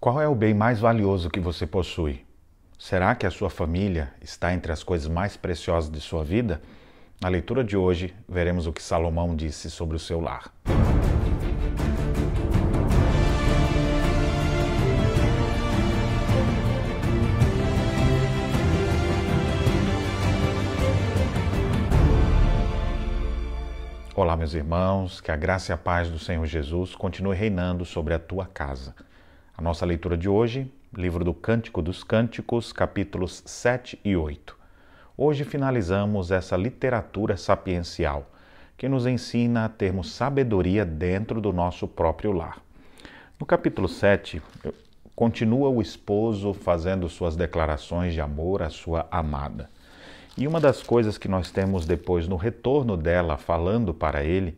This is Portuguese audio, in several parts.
Qual é o bem mais valioso que você possui? Será que a sua família está entre as coisas mais preciosas de sua vida? Na leitura de hoje, veremos o que Salomão disse sobre o seu lar. Olá, meus irmãos, que a graça e a paz do Senhor Jesus continue reinando sobre a tua casa. A nossa leitura de hoje, livro do Cântico dos Cânticos, capítulos 7 e 8. Hoje finalizamos essa literatura sapiencial, que nos ensina a termos sabedoria dentro do nosso próprio lar. No capítulo 7, continua o esposo fazendo suas declarações de amor à sua amada. E uma das coisas que nós temos depois no retorno dela falando para ele,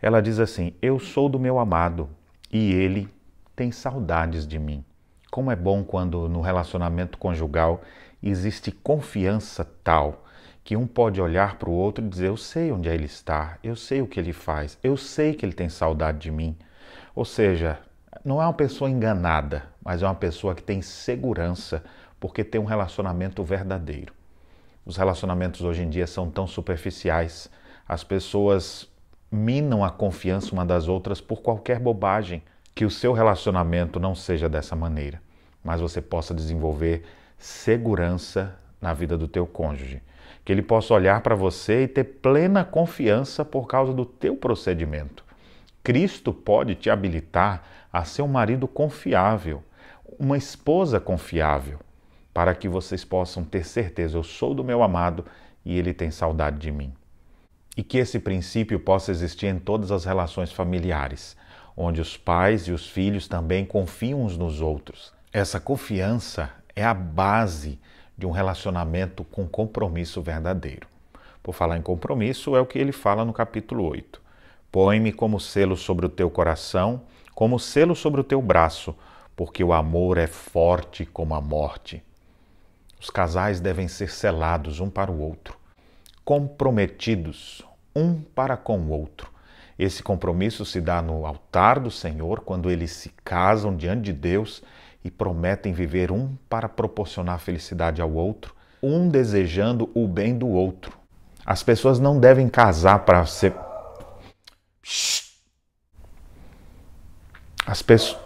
ela diz assim: Eu sou do meu amado e ele tem saudades de mim. Como é bom quando no relacionamento conjugal existe confiança tal que um pode olhar para o outro e dizer: Eu sei onde ele está, eu sei o que ele faz, eu sei que ele tem saudade de mim. Ou seja, não é uma pessoa enganada, mas é uma pessoa que tem segurança porque tem um relacionamento verdadeiro. Os relacionamentos hoje em dia são tão superficiais, as pessoas minam a confiança uma das outras por qualquer bobagem que o seu relacionamento não seja dessa maneira, mas você possa desenvolver segurança na vida do teu cônjuge, que ele possa olhar para você e ter plena confiança por causa do teu procedimento. Cristo pode te habilitar a ser um marido confiável, uma esposa confiável, para que vocês possam ter certeza: eu sou do meu amado e ele tem saudade de mim. E que esse princípio possa existir em todas as relações familiares onde os pais e os filhos também confiam uns nos outros. Essa confiança é a base de um relacionamento com compromisso verdadeiro. Por falar em compromisso, é o que ele fala no capítulo 8. Põe-me como selo sobre o teu coração, como selo sobre o teu braço, porque o amor é forte como a morte. Os casais devem ser selados um para o outro, comprometidos um para com o outro. Esse compromisso se dá no altar do Senhor, quando eles se casam diante de Deus e prometem viver um para proporcionar felicidade ao outro, um desejando o bem do outro. As pessoas não devem casar para ser. As pessoas.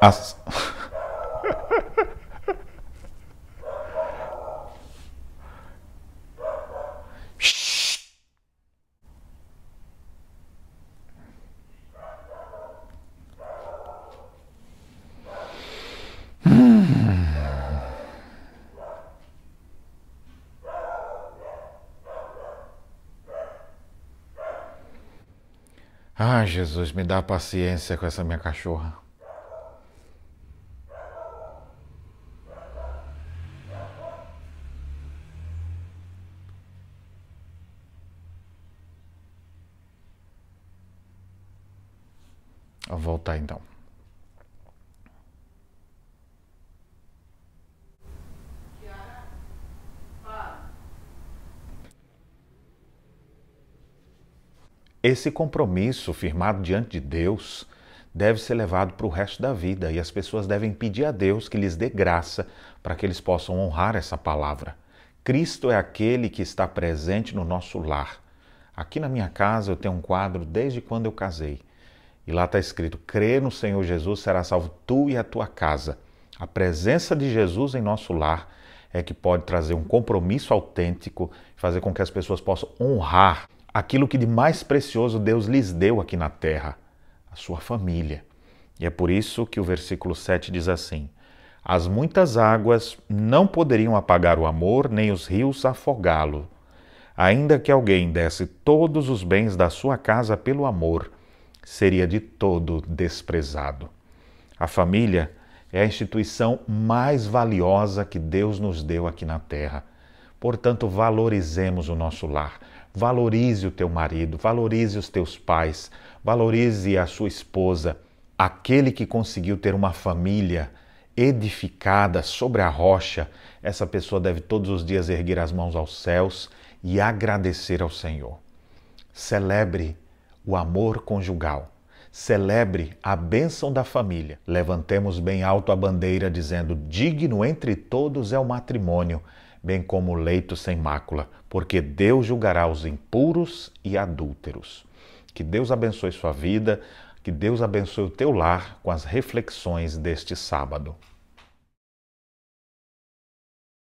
As... Ah, Jesus, me dá paciência com essa minha cachorra. Vou voltar então. Esse compromisso firmado diante de Deus deve ser levado para o resto da vida e as pessoas devem pedir a Deus que lhes dê graça para que eles possam honrar essa palavra. Cristo é aquele que está presente no nosso lar. Aqui na minha casa eu tenho um quadro desde quando eu casei. E lá está escrito: crê no Senhor Jesus, será salvo tu e a tua casa. A presença de Jesus em nosso lar é que pode trazer um compromisso autêntico, fazer com que as pessoas possam honrar aquilo que de mais precioso Deus lhes deu aqui na terra, a sua família. E é por isso que o versículo 7 diz assim: As muitas águas não poderiam apagar o amor, nem os rios afogá-lo. Ainda que alguém desse todos os bens da sua casa pelo amor, seria de todo desprezado. A família é a instituição mais valiosa que Deus nos deu aqui na terra. Portanto, valorizemos o nosso lar, Valorize o teu marido, valorize os teus pais, valorize a sua esposa. Aquele que conseguiu ter uma família edificada sobre a rocha, essa pessoa deve todos os dias erguer as mãos aos céus e agradecer ao Senhor. Celebre o amor conjugal. Celebre a bênção da família. Levantemos bem alto a bandeira, dizendo: Digno entre todos é o matrimônio bem como leito sem mácula, porque Deus julgará os impuros e adúlteros. Que Deus abençoe sua vida, que Deus abençoe o teu lar com as reflexões deste sábado.